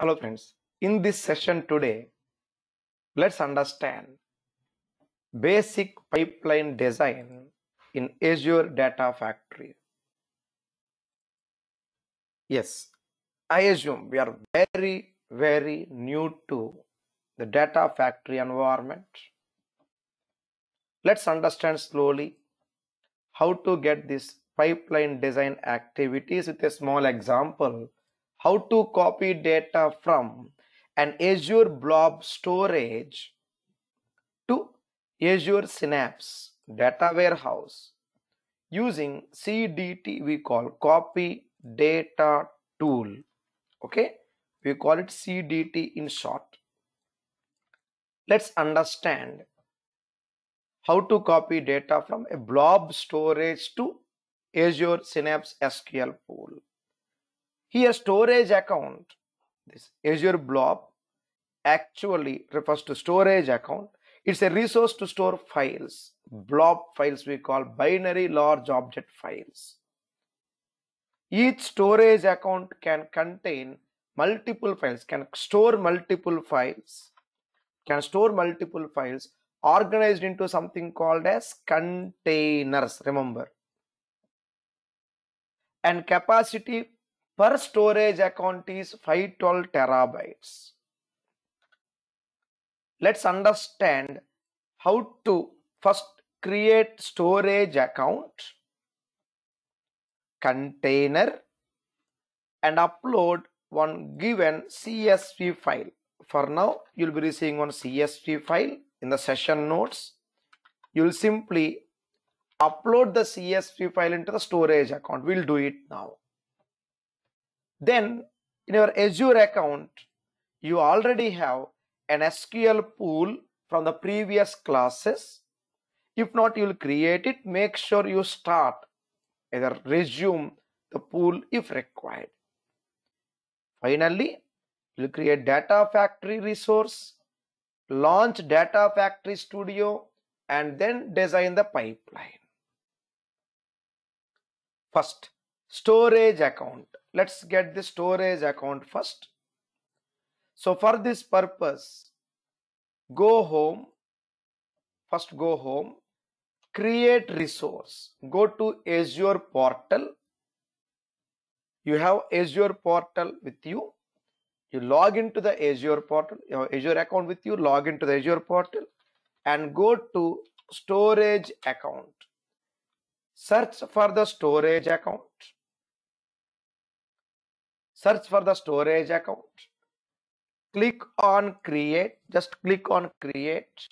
Hello friends, in this session today, let's understand basic pipeline design in Azure Data Factory. Yes, I assume we are very, very new to the Data Factory environment. Let's understand slowly how to get this pipeline design activities with a small example how to copy data from an Azure Blob storage to Azure Synapse data warehouse using CDT we call copy data tool okay we call it CDT in short let's understand how to copy data from a blob storage to Azure Synapse SQL pool here storage account, this Azure Blob actually refers to storage account. It's a resource to store files, blob files we call binary large object files. Each storage account can contain multiple files, can store multiple files, can store multiple files organized into something called as containers, remember. And capacity per storage account is 512 terabytes. Let's understand how to first create storage account, container and upload one given CSV file. For now, you'll be receiving one CSV file in the session notes. You'll simply upload the CSV file into the storage account. We'll do it now. Then in your Azure account, you already have an SQL pool from the previous classes. If not, you will create it. Make sure you start, either resume the pool if required. Finally, you'll create data factory resource, launch data factory studio, and then design the pipeline. First, storage account let's get the storage account first so for this purpose go home first go home create resource go to azure portal you have azure portal with you you log into the azure portal Your azure account with you log into the azure portal and go to storage account search for the storage account search for the storage account click on create just click on create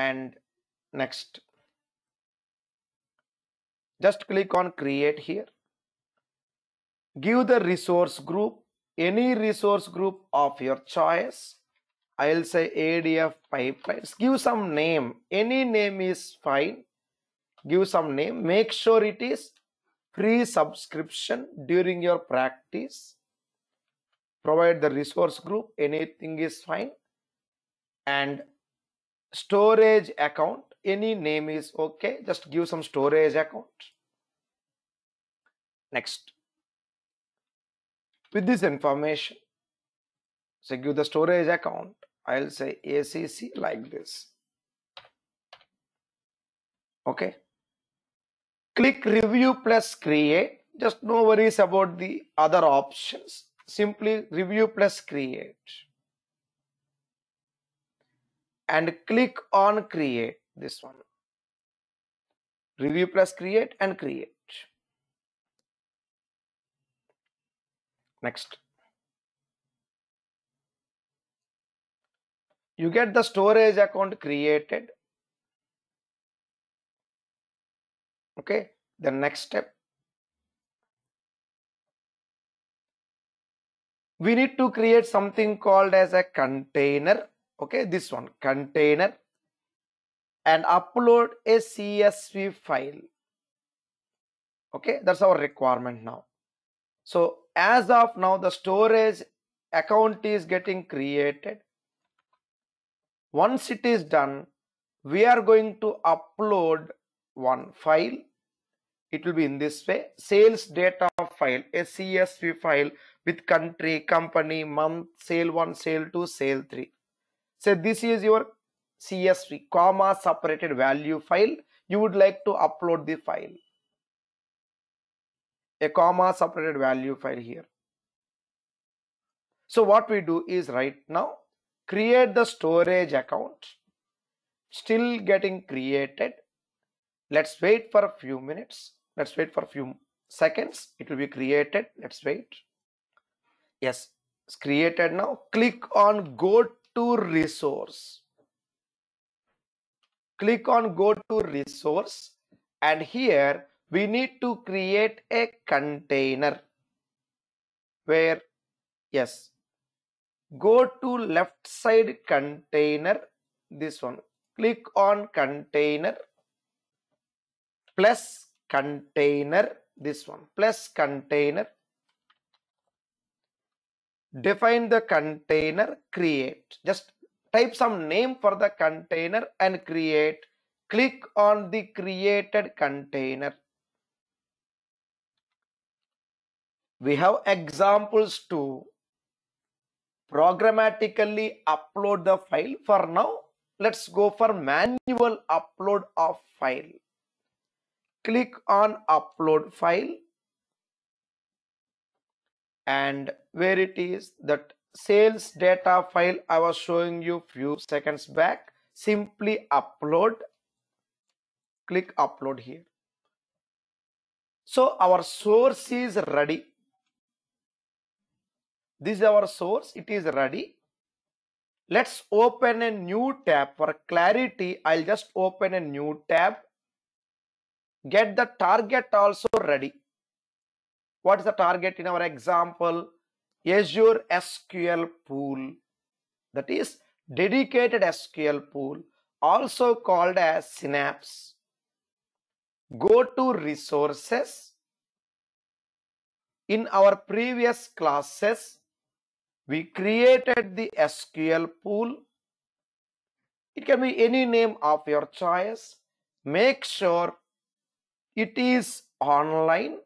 and next just click on create here give the resource group any resource group of your choice i'll say adf pipelines give some name any name is fine give some name make sure it is free subscription during your practice provide the resource group anything is fine and storage account any name is okay just give some storage account next with this information so give the storage account i'll say acc like this okay click review plus create just no worries about the other options simply review plus create and click on create this one review plus create and create next you get the storage account created okay the next step we need to create something called as a container okay this one container and upload a csv file okay that's our requirement now so as of now the storage account is getting created once it is done we are going to upload one file it will be in this way sales data file a csv file with country company month sale 1 sale 2 sale 3 so this is your csv comma separated value file you would like to upload the file a comma separated value file here so what we do is right now create the storage account still getting created let's wait for a few minutes let's wait for a few seconds it will be created let's wait yes it's created now click on go to resource click on go to resource and here we need to create a container where yes go to left side container this one click on container plus container this one plus container define the container create just type some name for the container and create click on the created container we have examples to programmatically upload the file for now let's go for manual upload of file click on upload file and where it is that sales data file I was showing you few seconds back simply upload click upload here so our source is ready this is our source it is ready let's open a new tab for clarity I'll just open a new tab get the target also ready. What is the target in our example? Azure SQL pool. That is dedicated SQL pool also called as Synapse. Go to resources. In our previous classes, we created the SQL pool. It can be any name of your choice. Make sure it is online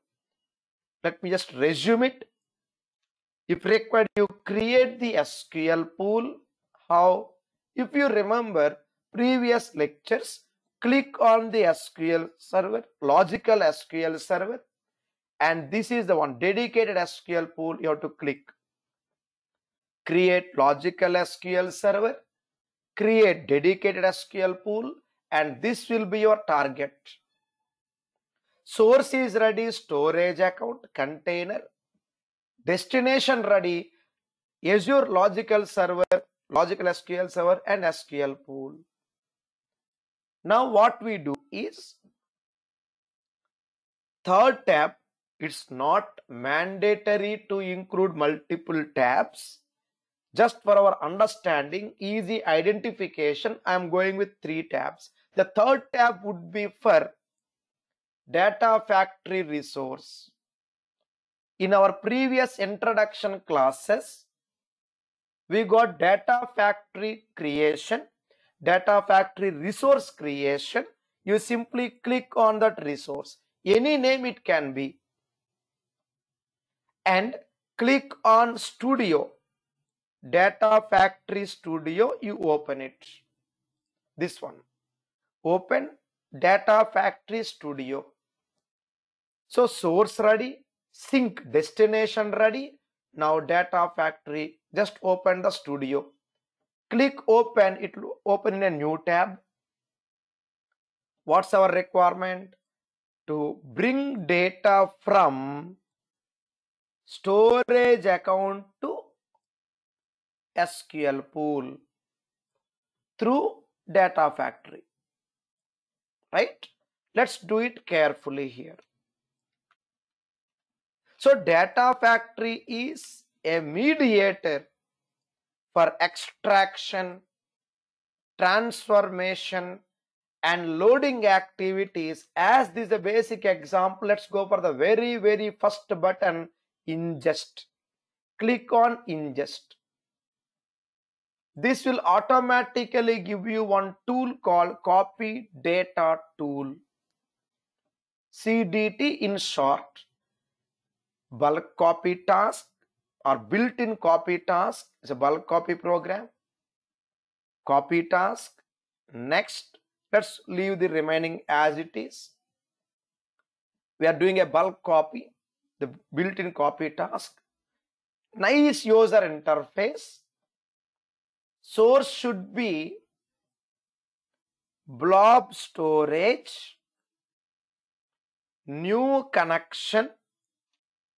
let me just resume it if required you create the sql pool how if you remember previous lectures click on the sql server logical sql server and this is the one dedicated sql pool you have to click create logical sql server create dedicated sql pool and this will be your target source is ready storage account container destination ready azure logical server logical sql server and sql pool now what we do is third tab it's not mandatory to include multiple tabs just for our understanding easy identification i am going with three tabs the third tab would be for data factory resource. In our previous introduction classes, we got data factory creation, data factory resource creation. You simply click on that resource, any name it can be, and click on studio, data factory studio, you open it. This one, open data factory studio so source ready, sync destination ready. Now data factory, just open the studio. Click open, it will open in a new tab. What's our requirement? To bring data from storage account to SQL pool through data factory. Right? Let's do it carefully here. So data factory is a mediator for extraction, transformation and loading activities as this is a basic example let's go for the very very first button ingest click on ingest this will automatically give you one tool called copy data tool cdt in short bulk copy task or built-in copy task is a bulk copy program. Copy task. Next, let's leave the remaining as it is. We are doing a bulk copy, the built-in copy task. Nice user interface. Source should be blob storage, new connection,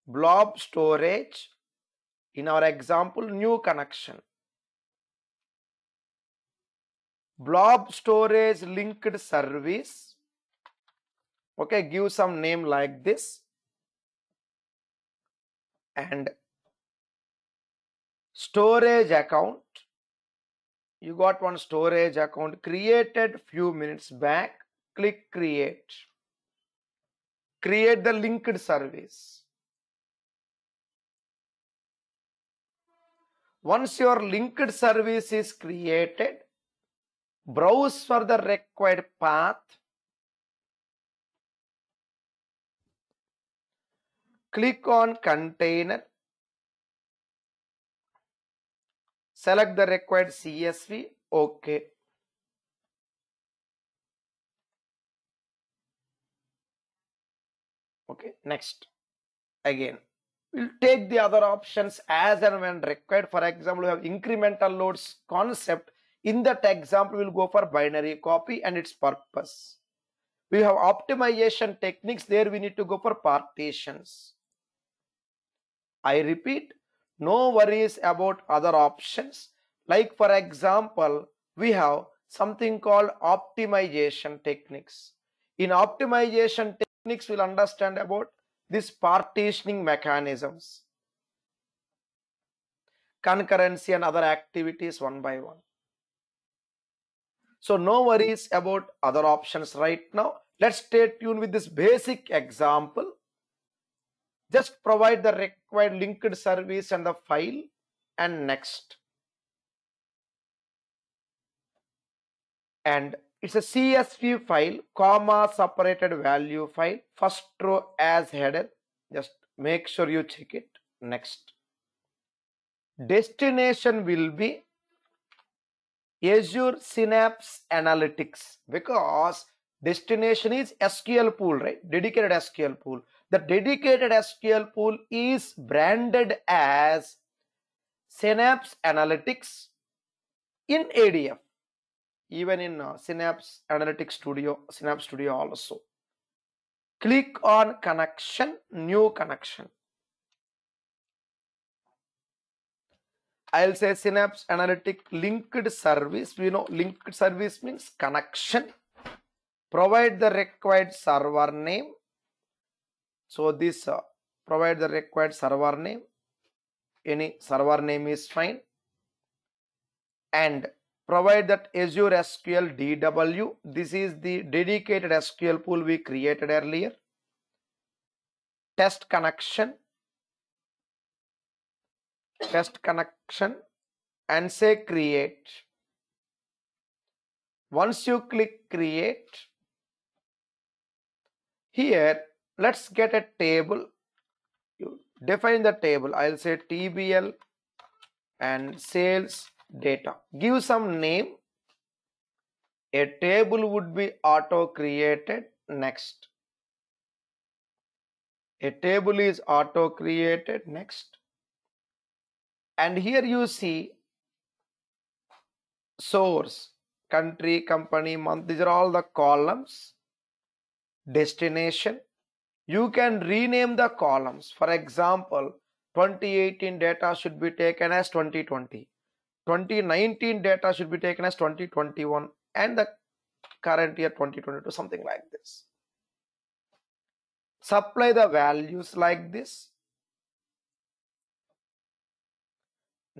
blob storage, in our example new connection. Blob storage linked service, okay, give some name like this and storage account you got one storage account created few minutes back click create create the linked service Once your linked service is created, browse for the required path. Click on container. Select the required CSV. OK. Okay, next. Again, We'll take the other options as and when required. For example, we have incremental loads concept. In that example, we'll go for binary copy and its purpose. We have optimization techniques. There we need to go for partitions. I repeat, no worries about other options. Like for example, we have something called optimization techniques. In optimization techniques, we'll understand about these partitioning mechanisms, concurrency and other activities one by one. So no worries about other options right now. Let's stay tuned with this basic example. Just provide the required linked service and the file and next. And it's a csv file comma separated value file first row as header just make sure you check it next destination will be azure synapse analytics because destination is sql pool right dedicated sql pool the dedicated sql pool is branded as synapse analytics in adf even in uh, Synapse Analytics Studio, Synapse Studio also. Click on connection, new connection. I'll say Synapse Analytic linked service. We know linked service means connection. Provide the required server name. So this uh, provide the required server name. Any server name is fine. And provide that Azure SQL DW. This is the dedicated SQL pool we created earlier. Test connection, test connection and say create. Once you click create, here let's get a table. You define the table. I'll say TBL and sales data give some name a table would be auto created next a table is auto created next and here you see source country company month these are all the columns destination you can rename the columns for example 2018 data should be taken as 2020 2019 data should be taken as 2021 and the current year 2022 something like this supply the values like this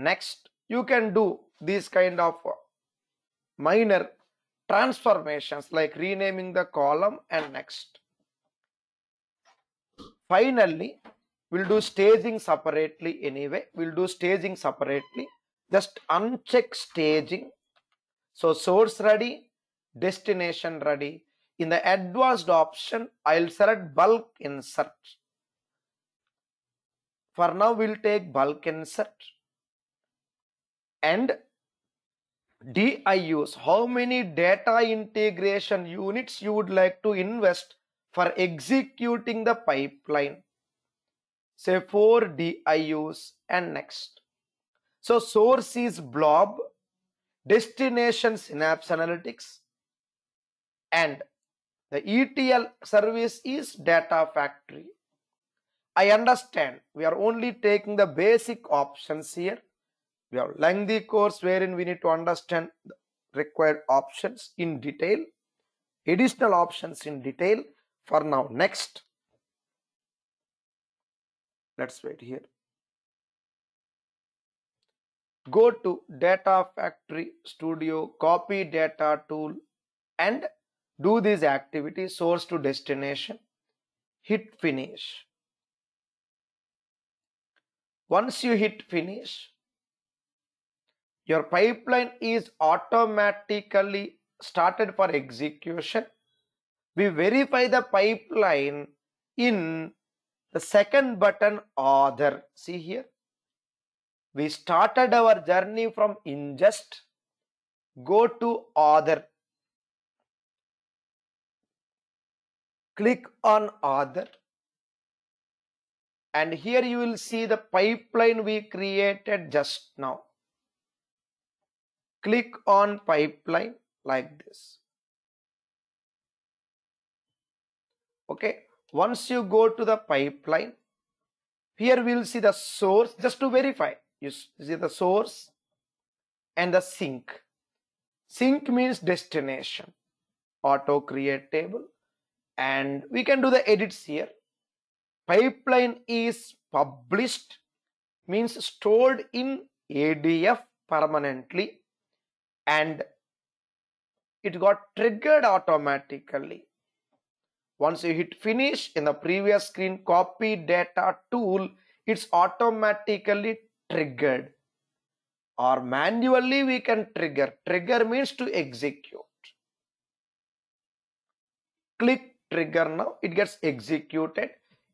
next you can do these kind of uh, minor transformations like renaming the column and next finally we'll do staging separately anyway we'll do staging separately just uncheck staging. So source ready, destination ready. In the advanced option, I'll select bulk insert. For now, we'll take bulk insert. And DIUs, how many data integration units you would like to invest for executing the pipeline. Say 4 DIUs and next. So source is blob, destination synapse analytics, and the ETL service is data factory. I understand we are only taking the basic options here. We have lengthy course wherein we need to understand the required options in detail, additional options in detail for now. Next, let's wait here go to data factory studio copy data tool and do this activity source to destination hit finish once you hit finish your pipeline is automatically started for execution we verify the pipeline in the second button other. see here we started our journey from ingest, go to other. click on other. and here you will see the pipeline we created just now. Click on pipeline like this. Okay, once you go to the pipeline, here we will see the source just to verify you see the source and the sink sink means destination auto create table and we can do the edits here pipeline is published means stored in adf permanently and it got triggered automatically once you hit finish in the previous screen copy data tool it's automatically triggered or manually we can trigger trigger means to execute click trigger now it gets executed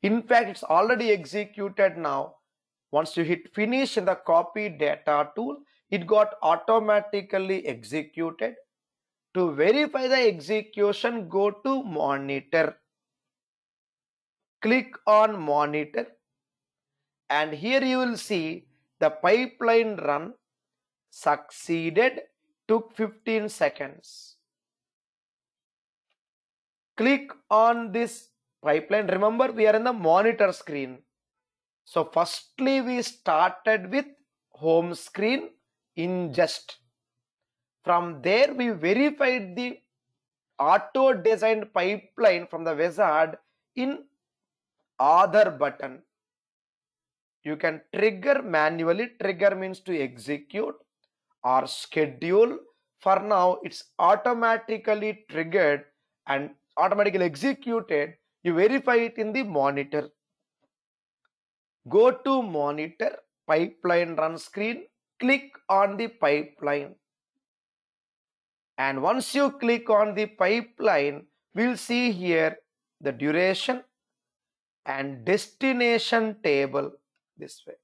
in fact it's already executed now once you hit finish in the copy data tool it got automatically executed to verify the execution go to monitor click on monitor and here you will see the pipeline run succeeded took 15 seconds. Click on this pipeline. Remember we are in the monitor screen. So firstly we started with home screen ingest. From there we verified the auto designed pipeline from the wizard in other button you can trigger manually trigger means to execute or schedule for now it's automatically triggered and automatically executed you verify it in the monitor go to monitor pipeline run screen click on the pipeline and once you click on the pipeline we'll see here the duration and destination table this way.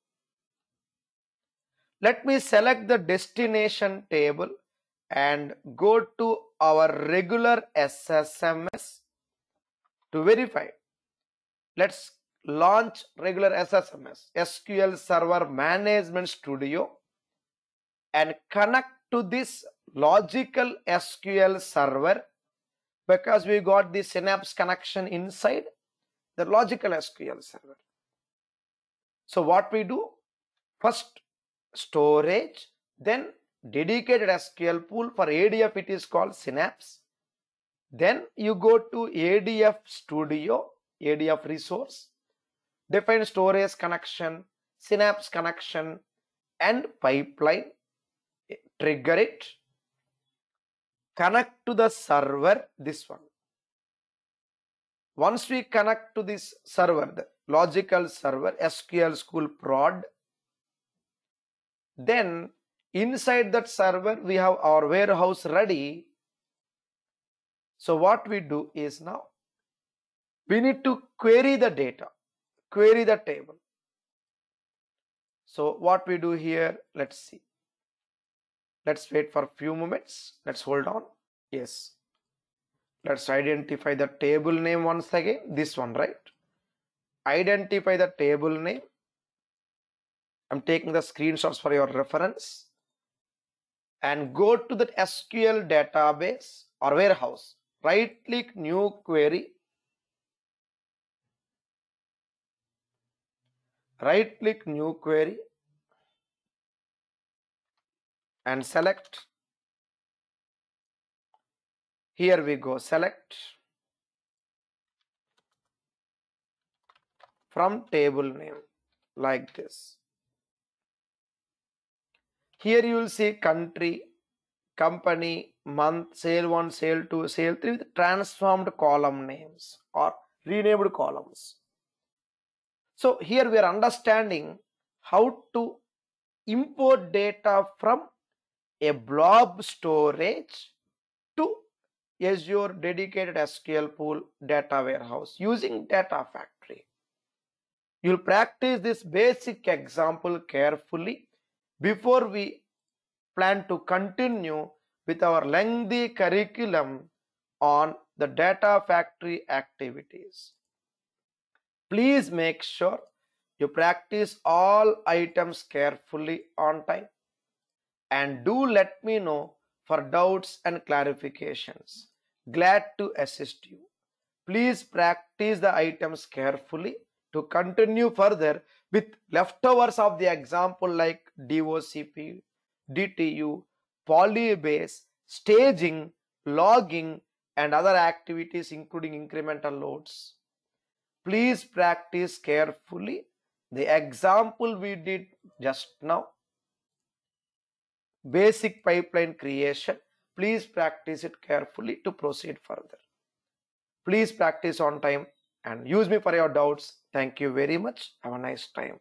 Let me select the destination table and go to our regular SSMS to verify. Let's launch regular SSMS, SQL Server Management Studio and connect to this logical SQL server because we got the Synapse connection inside the logical SQL server. So what we do? First storage, then dedicated SQL pool for ADF it is called Synapse. Then you go to ADF Studio, ADF resource, define storage connection, Synapse connection and pipeline, eh, trigger it, connect to the server, this one. Once we connect to this server, logical server SQL school prod. Then inside that server we have our warehouse ready. So what we do is now we need to query the data, query the table. So what we do here, let's see. Let's wait for a few moments. Let's hold on. Yes. Let's identify the table name once again. This one, right? identify the table name i'm taking the screenshots for your reference and go to the sql database or warehouse right click new query right click new query and select here we go select from table name like this. Here you will see country, company, month, sale 1, sale 2, sale 3 with transformed column names or renamed columns. So here we are understanding how to import data from a blob storage to Azure dedicated SQL pool data warehouse using data fact. You'll practice this basic example carefully before we plan to continue with our lengthy curriculum on the data factory activities. Please make sure you practice all items carefully on time and do let me know for doubts and clarifications. Glad to assist you. Please practice the items carefully to continue further with leftovers of the example like DOCP, DTU, polybase, staging, logging and other activities including incremental loads. Please practice carefully the example we did just now. Basic pipeline creation. Please practice it carefully to proceed further. Please practice on time and use me for your doubts. Thank you very much. Have a nice time.